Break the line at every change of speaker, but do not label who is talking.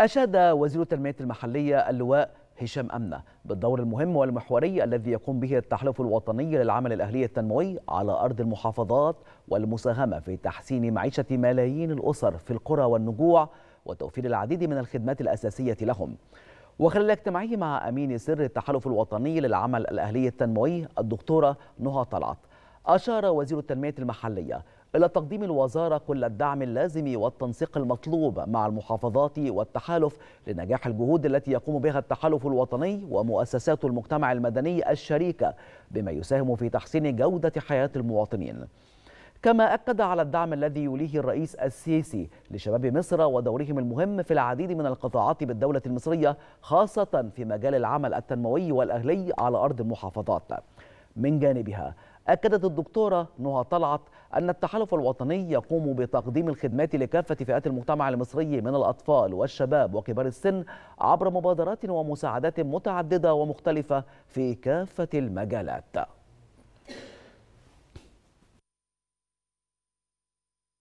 أشاد وزير التنمية المحلية اللواء هشام أمنة بالدور المهم والمحوري الذي يقوم به التحالف الوطني للعمل الأهلي التنموي على أرض المحافظات والمساهمة في تحسين معيشة ملايين الأسر في القرى والنجوع وتوفير العديد من الخدمات الأساسية لهم وخلال اجتماعه مع أمين سر التحالف الوطني للعمل الأهلي التنموي الدكتورة نهى طلعت أشار وزير التنمية المحلية إلى تقديم الوزارة كل الدعم اللازم والتنسيق المطلوب مع المحافظات والتحالف لنجاح الجهود التي يقوم بها التحالف الوطني ومؤسسات المجتمع المدني الشريكة بما يساهم في تحسين جودة حياة المواطنين كما أكد على الدعم الذي يوليه الرئيس السيسي لشباب مصر ودورهم المهم في العديد من القطاعات بالدولة المصرية خاصة في مجال العمل التنموي والأهلي على أرض المحافظات من جانبها أكدت الدكتورة نهى طلعت أن التحالف الوطني يقوم بتقديم الخدمات لكافة فئات المجتمع المصري من الأطفال والشباب وكبار السن عبر مبادرات ومساعدات متعددة ومختلفة في كافة المجالات